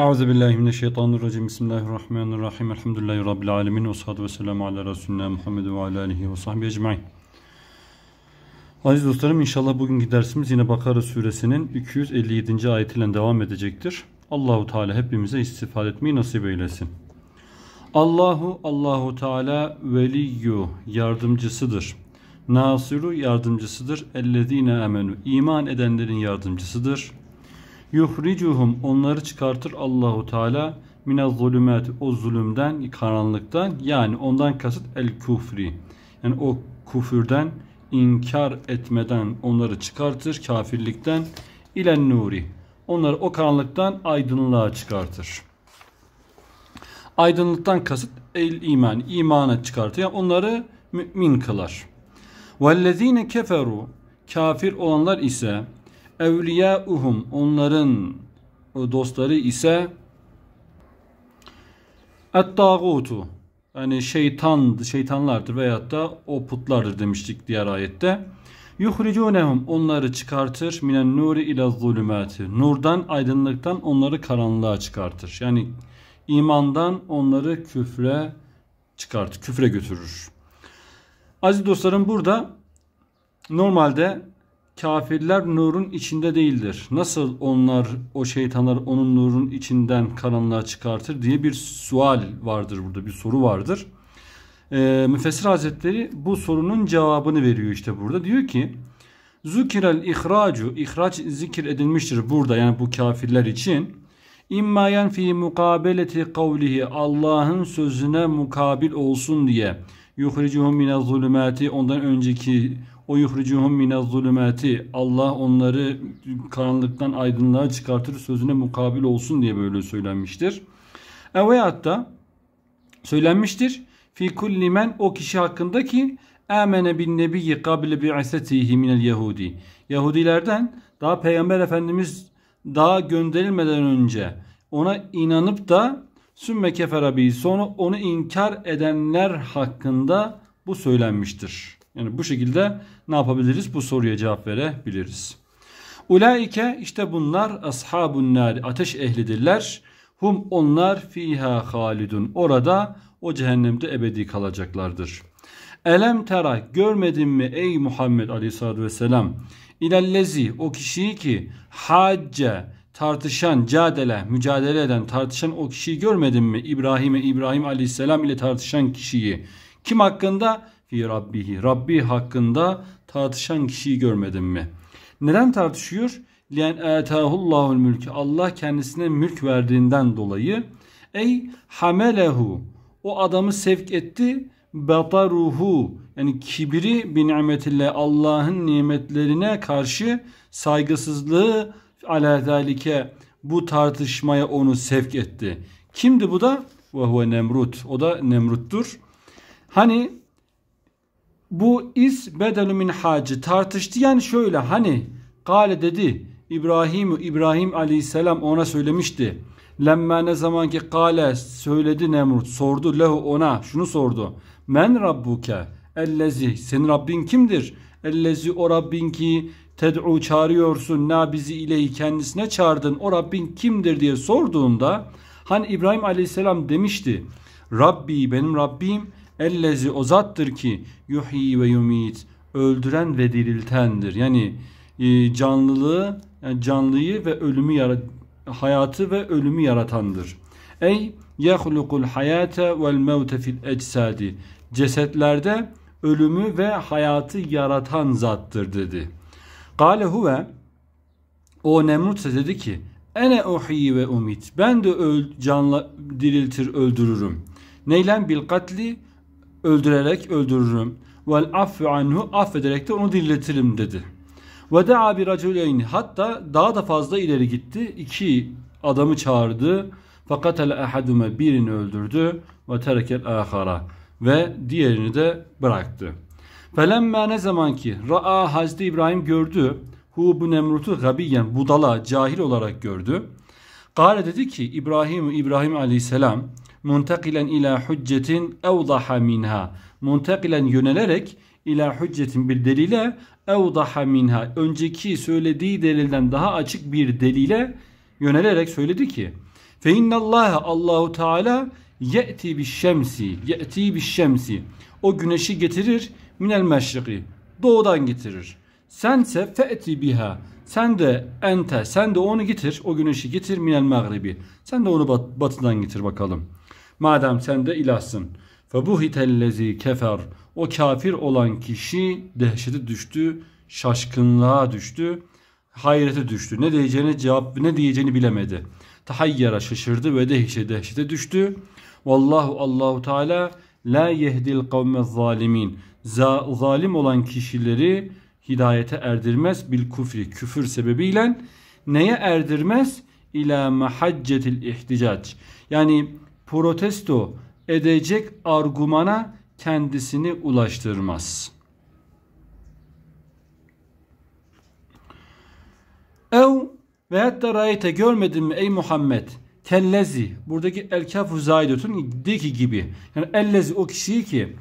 Euzu billahi mineşşeytanirracim. Bismillahirrahmanirrahim. Elhamdülillahi rabbil alamin ve salatu vesselamü ala resulina Muhammed ve ala alihi ve sahbihi ecmaîn. Aziz dostlarım inşallah bugünkü dersimiz yine Bakara suresinin 257. ayet ile devam edecektir. Allahu Teala hepimize istifade etmeyi nasip eylesin. Allahu Allahu Teala veliyyu yardımcısıdır. Nasiru yardımcısıdır. Ellezine amenu iman edenlerin yardımcısıdır Yuhricuhum onları çıkartır Allahu Teala minez zulümet o zulümden karanlıktan yani ondan kasıt el kufri. Yani o kufürden inkar etmeden onları çıkartır kafirlikten ilen nuri. Onları o karanlıktan aydınlığa çıkartır. Aydınlıktan kasıt el iman, imana çıkartır. Yani onları mümin kılar. Vellezine keferu kafir olanlar ise Evliyauhum onların e, dostları ise Ettağutu yani şeytan şeytanlardır veyahut da o putlardır demiştik diğer ayette. Yuhricunehum onları çıkartır minen nuri ila zulümati. Nurdan aydınlıktan onları karanlığa çıkartır. Yani imandan onları küfre çıkartır. Küfre götürür. Aziz dostlarım burada normalde kafirler nurun içinde değildir. Nasıl onlar o şeytanlar onun nurun içinden karanlığa çıkartır diye bir sual vardır burada bir soru vardır. Ee, Müfessir Hazretleri bu sorunun cevabını veriyor işte burada. Diyor ki Zukirel ihracu ihraç zikir edilmiştir burada yani bu kafirler için. İmma fi mukabeleti kavlihi Allah'ın sözüne mukabil olsun diye yuhricuhum mine zulümati ondan önceki o yuhricuhum minez zulümati. Allah onları karanlıktan aydınlığa çıkartır sözüne mukabil olsun diye böyle söylenmiştir. E veyahut da söylenmiştir. Fi kulli men o kişi hakkında ki amene bin nebiyyi kabile bi'isetihi minel yehudi. Yahudilerden daha Peygamber Efendimiz daha gönderilmeden önce ona inanıp da sümme keferabi sonra onu inkar edenler hakkında bu söylenmiştir. Yani bu şekilde ne yapabiliriz? Bu soruya cevap verebiliriz. Ulaike işte bunlar ashabun nar ateş ehlidirler. Hum onlar fiha halidun. Orada o cehennemde ebedi kalacaklardır. Elem tera görmedin mi ey Muhammed aleyhissalatü vesselam? İlellezi o kişiyi ki hacce tartışan, cadele, mücadele eden, tartışan o kişiyi görmedin mi? İbrahim'e İbrahim aleyhisselam ile tartışan kişiyi. Kim hakkında? fi rabbihi. Rabbi hakkında tartışan kişiyi görmedin mi? Neden tartışıyor? Lian atahullahul mülk. Allah kendisine mülk verdiğinden dolayı ey hamelehu o adamı sevk etti bataruhu yani kibri bin nimetille Allah'ın nimetlerine karşı saygısızlığı ala bu tartışmaya onu sevk etti. Kimdi bu da? Ve huve Nemrut. O da Nemrut'tur. Hani bu is bedelü min hacı tartıştı yani şöyle hani gale dedi İbrahim İbrahim aleyhisselam ona söylemişti. Lemma ne zaman ki kale söyledi Nemrut sordu lehu ona şunu sordu. Men rabbuke ellezi senin Rabbin kimdir? Ellezi o Rabbin ki ted'u çağırıyorsun nabizi bizi ileyi kendisine çağırdın o Rabbin kimdir diye sorduğunda hani İbrahim aleyhisselam demişti. Rabbi benim Rabbim Ellezi o zattır ki yuhyi ve yumit öldüren ve diriltendir. Yani e, canlılığı yani canlıyı ve ölümü hayatı ve ölümü yaratandır. Ey yahlukul hayate vel mevte fil ecsadi. Cesetlerde ölümü ve hayatı yaratan zattır dedi. Kale huve o Nemrut dedi ki ene uhyi ve umit ben de öl, canla diriltir öldürürüm. Neylen bil katli öldürerek öldürürüm. Vel affu anhu affederek de onu dinletirim dedi. Ve da'a bir raculeyni hatta daha da fazla ileri gitti. İki adamı çağırdı. Fakat el ahadume birini öldürdü ve terekel ahara ve diğerini de bıraktı. Felemme ne zaman ki Ra'a Hazreti İbrahim gördü. Hu bu Nemrut'u gabiyen budala cahil olarak gördü. Gare dedi ki İbrahim İbrahim aleyhisselam muntakilen ila hüccetin evdaha minha. Muntakilen yönelerek ila hüccetin bir delile evdaha minha. Önceki söylediği delilden daha açık bir delile yönelerek söyledi ki fe innallaha Allahu Teala ye'ti bi şemsi ye'ti bi şemsi o güneşi getirir minel meşriki doğudan getirir. Sense fe'ti biha sen de ente sen de onu getir o güneşi getir minel mağribi sen de onu bat, batıdan getir bakalım. Madem sen de ilahsın. Febuhitellezi kefer. O kafir olan kişi dehşete düştü, şaşkınlığa düştü, hayrete düştü. Ne diyeceğini cevap ne diyeceğini bilemedi. Tahayyara şaşırdı ve dehşete dehşete düştü. Vallahu Allahu Teala la yehdil kavme zalimin. Za, zalim olan kişileri hidayete erdirmez bil kufri küfür sebebiyle neye erdirmez? İlâ mahaccetil ihticac. Yani protesto edecek argumana kendisini ulaştırmaz. Ev ve hatta rayete görmedin mi ey Muhammed? Kellezi buradaki el kafu zaidetun de ki gibi. Yani ellezi o kişiyi ki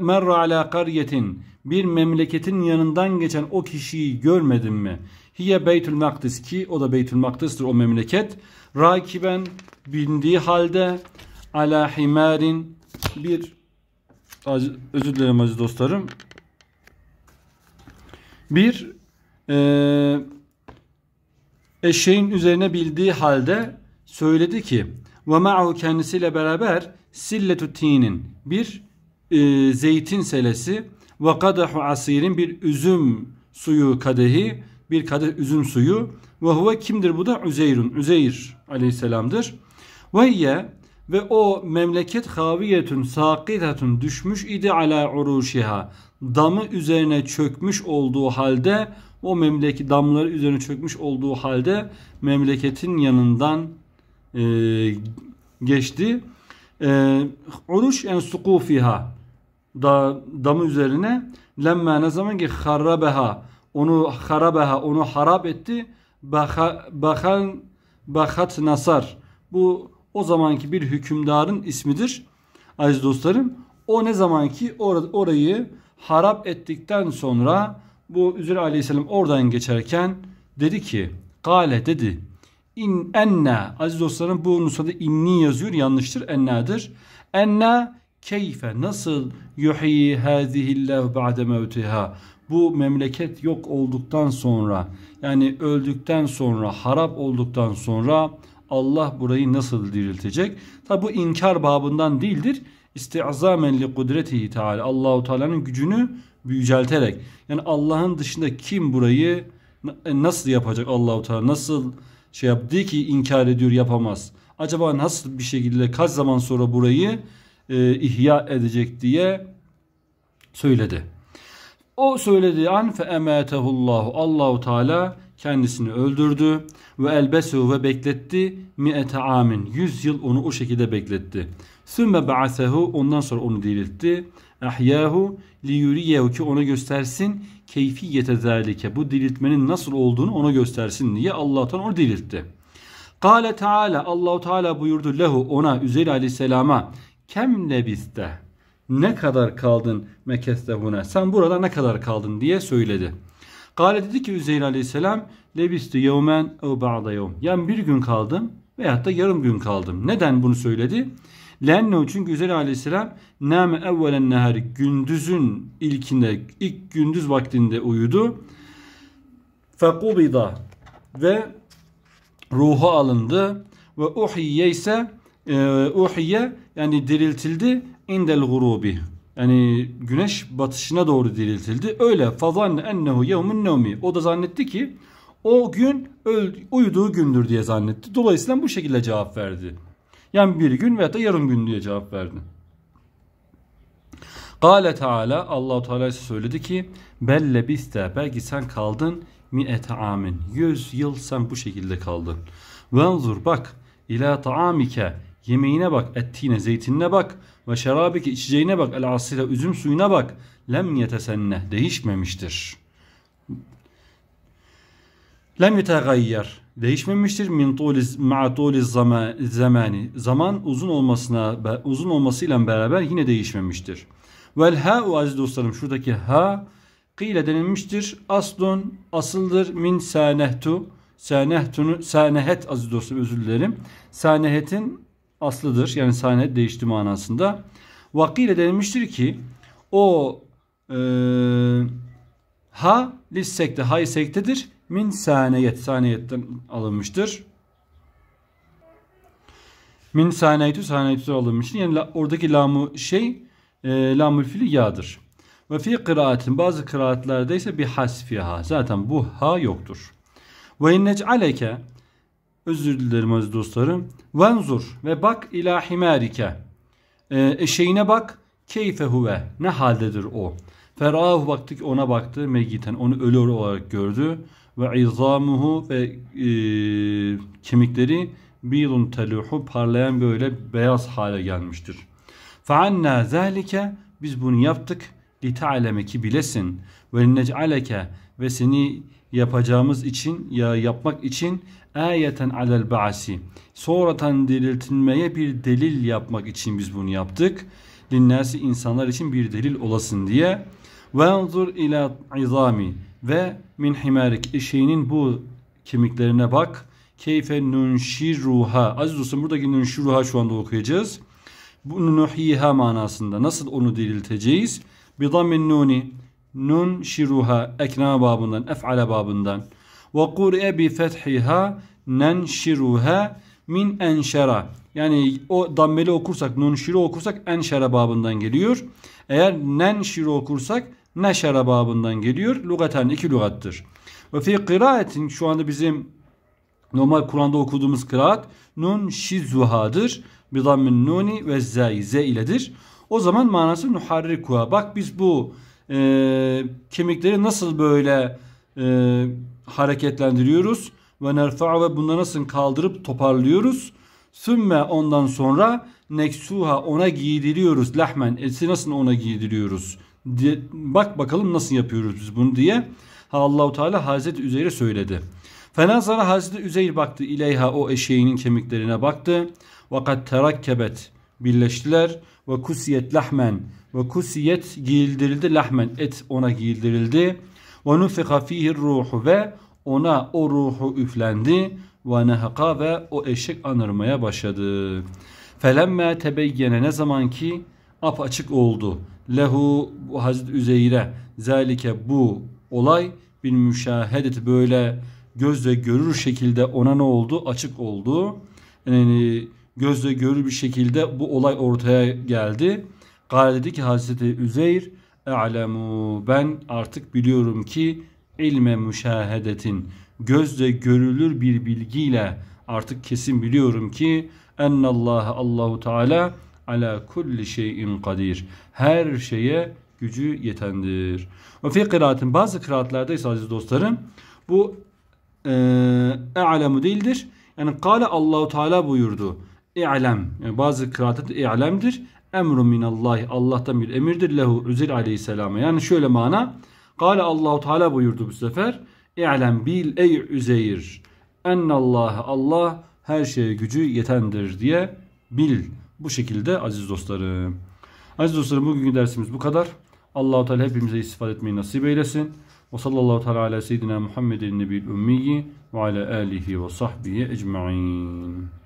merra ala karyetin bir memleketin yanından geçen o kişiyi görmedin mi? Hiye Beytül Makdis ki o da Beytül Makdis'tir o memleket. Rakiben bindiği halde ala himarin bir özür dilerim aziz dostlarım bir e, eşeğin üzerine bildiği halde söyledi ki ve ma'u kendisiyle beraber silletu tinin bir e, zeytin selesi ve kadahu asirin bir üzüm suyu kadehi bir kadeh üzüm suyu ve huve kimdir bu da Üzeyrun Üzeyr aleyhisselamdır ve ye ve o memleket haviyetün sakitetün düşmüş idi ala uruşiha. Damı üzerine çökmüş olduğu halde o memleket damları üzerine çökmüş olduğu halde memleketin yanından e, geçti. E, uruş en sukufiha da, damı üzerine lemme ne zaman ki harabeha onu harabeha onu harap etti bakan bakat nasar bu o zamanki bir hükümdarın ismidir. Aziz dostlarım o ne zamanki or orayı harap ettikten sonra bu üzül Aleyhisselam oradan geçerken dedi ki Kale dedi in enna aziz dostlarım bu nusada inni yazıyor yanlıştır ennadır. Enne keyfe nasıl yuhyi hazihillahu ba'de mevtiha bu memleket yok olduktan sonra yani öldükten sonra harap olduktan sonra Allah burayı nasıl diriltecek? Tabi bu inkar babından değildir. İstiazamen li kudretihi teala. Allahu Teala'nın gücünü yücelterek. Yani Allah'ın dışında kim burayı e, nasıl yapacak Allahu Teala? Nasıl şey yaptı ki inkar ediyor yapamaz. Acaba nasıl bir şekilde kaç zaman sonra burayı e, ihya edecek diye söyledi. O söylediği an fe emetehullahu Allahu Teala kendisini öldürdü ve elbesu ve bekletti mi'ete amin. Yüz yıl onu o şekilde bekletti. Sümme ba'asehu ondan sonra onu diriltti. Ahyahu li yuriyehu ki ona göstersin keyfiyete zalike. Bu diriltmenin nasıl olduğunu ona göstersin diye Allah'tan onu diriltti. Kale Teala Allahu Teala buyurdu lehu ona Üzeyr aleyhisselama kem lebiste ne kadar kaldın mekestehune sen burada ne kadar kaldın diye söyledi. Kale dedi ki Üzeyir aleyhisselam lebistu yevmen ev ba'da yevm. Yani bir gün kaldım veyahut da yarım gün kaldım. Neden bunu söyledi? Lenno çünkü Üzeyir aleyhisselam name evvelen neher gündüzün ilkinde ilk gündüz vaktinde uyudu. Fekubida ve ruhu alındı ve uhiyye ise e, uhiye yani diriltildi indel gurubi yani güneş batışına doğru diriltildi. Öyle fazanne ennehu yevmun nevmi. O da zannetti ki o gün öldü, uyuduğu gündür diye zannetti. Dolayısıyla bu şekilde cevap verdi. Yani bir gün veya da yarım gün diye cevap verdi. Kale Teala Allahu Teala söyledi ki belle biste belki sen kaldın mi amin. Yüz yıl sen bu şekilde kaldın. Venzur bak ila taamike Yemeğine bak, ettiğine, zeytinine bak. Ve şerabeki içeceğine bak, el asire, üzüm suyuna bak. Lem yetesenne, değişmemiştir. Lem yetegayyar, değişmemiştir. Min tuliz, ma tuliz zamani. Zaman uzun olmasına, uzun olmasıyla beraber yine değişmemiştir. Vel ha'u aziz dostlarım, şuradaki ha, kıyle denilmiştir. Aslun, asıldır, min sanehtu, sanehtunu, sanehet aziz dostum özür dilerim. Sanehetin aslıdır. Yani sahne değişti manasında. ile denilmiştir ki o e, ha lissekte hay sektedir. Min saniyet saniyetten alınmıştır. Min saniyetü saniyetü alınmıştır. Yani oradaki lamu şey e, lamül fili yağdır. Ve fi kıraatin bazı kıraatlerde ise bir hasfi ha. Zaten bu ha yoktur. Ve innec aleke Özür dilerim aziz dostlarım. Venzur ve bak ila himerike. E, ee, eşeğine bak. Keyfe huve. Ne haldedir o? Ferahu baktı ki ona baktı. Megiten onu ölü olarak gördü. Ve izamuhu ve e, kemikleri bilun teluhu parlayan böyle beyaz hale gelmiştir. Feanna zalike biz bunu yaptık. Li ta'leme ki bilesin. Ve nec'aleke ve seni yapacağımız için ya yapmak için ayeten alel ba'si. Sonradan diriltilmeye bir delil yapmak için biz bunu yaptık. Dinlersi insanlar için bir delil olasın diye. Ve anzur ila izami ve min himarik eşeğinin bu kemiklerine bak. Keyfe nunşiruha. Aziz dostum buradaki nunşiruha şu anda okuyacağız. Bu nuhiha manasında nasıl onu dirilteceğiz? Bidammin nuni nun şiruha ekna babından ef'ale babından ve kur'e bi fethiha nenşiruha min enşera. Yani o dammeli okursak, nunşiru okursak enşere babından geliyor. Eğer nenşiru okursak neşere babından geliyor. Lugaten iki lugattır. Ve fi kıraatin şu anda bizim normal Kur'an'da okuduğumuz kıraat nun şizuhadır. Bir dammin nuni ve zâi iledir. O zaman manası nuharrikuha. Bak biz bu e, kemikleri nasıl böyle e, hareketlendiriyoruz. Ve nerfa ve bunları nasıl kaldırıp toparlıyoruz. Sümme ondan sonra neksuha ona giydiriyoruz. Lahmen eti nasıl ona giydiriyoruz? Diye, bak bakalım nasıl yapıyoruz biz bunu diye. Allahu Teala Hazreti Üzeyir'e söyledi. Fenazara Hazreti Üzeyir baktı ileyha o eşeğinin kemiklerine baktı. Vakat terakkebet birleştiler ve kusiyet lahmen ve kusiyet giyildirildi lahmen et ona giyildirildi ve nufika fihi ruhu ve ona o ruhu üflendi ve nehaka ve o eşek anırmaya başladı. Felemme tebeyyene ne zaman ki açık oldu. Lehu Hazreti Üzeyr'e zelike bu olay bir müşahedeti böyle gözle görür şekilde ona ne oldu? Açık oldu. Yani gözle görür bir şekilde bu olay ortaya geldi. Gale dedi ki Hazreti Üzeyr e'lemu ben artık biliyorum ki ilme müşahedetin gözle görülür bir bilgiyle artık kesin biliyorum ki ennallaha Allahu Teala ala kulli şeyin kadir. Her şeye gücü yetendir. Ve fi kıraatin bazı kıraatlarda ise aziz dostlarım bu e'lemu değildir. Yani kâle Allahu Teala buyurdu. İ'lem. Yani bazı kıraatte i'lemdir. Emru minallahi Allah'tan bir emirdir lehu Üzeyr aleyhisselama. Yani şöyle mana. Kale Allahu Teala buyurdu bu sefer. İ'lem bil ey Üzeyr. Ennallâhe Allah her şeye gücü yetendir diye bil. Bu şekilde aziz dostlarım. Aziz dostlarım bugünkü dersimiz bu kadar. Allahu Teala hepimize istifade etmeyi nasip eylesin. Ve sallallahu teala ala seyyidina Muhammedin nebil ümmiyyi ve ala alihi ve sahbihi ecma'in.